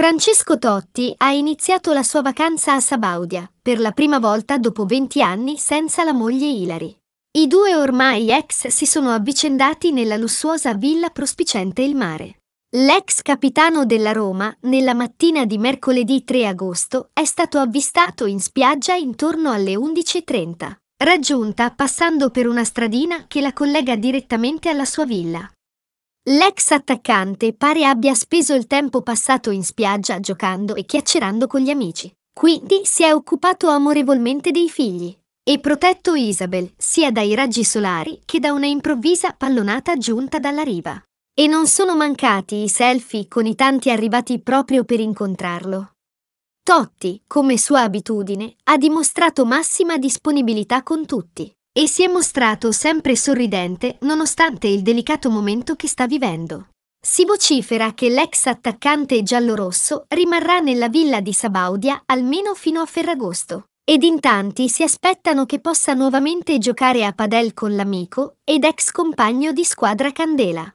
Francesco Totti ha iniziato la sua vacanza a Sabaudia, per la prima volta dopo 20 anni senza la moglie Ilari. I due ormai ex si sono avvicendati nella lussuosa villa prospicente il mare. L'ex capitano della Roma, nella mattina di mercoledì 3 agosto, è stato avvistato in spiaggia intorno alle 11.30, raggiunta passando per una stradina che la collega direttamente alla sua villa. L'ex attaccante pare abbia speso il tempo passato in spiaggia giocando e chiacchierando con gli amici. Quindi si è occupato amorevolmente dei figli e protetto Isabel sia dai raggi solari che da una improvvisa pallonata giunta dalla riva. E non sono mancati i selfie con i tanti arrivati proprio per incontrarlo. Totti, come sua abitudine, ha dimostrato massima disponibilità con tutti e si è mostrato sempre sorridente nonostante il delicato momento che sta vivendo. Si vocifera che l'ex attaccante giallorosso rimarrà nella villa di Sabaudia almeno fino a Ferragosto, ed in tanti si aspettano che possa nuovamente giocare a padel con l'amico ed ex compagno di squadra Candela.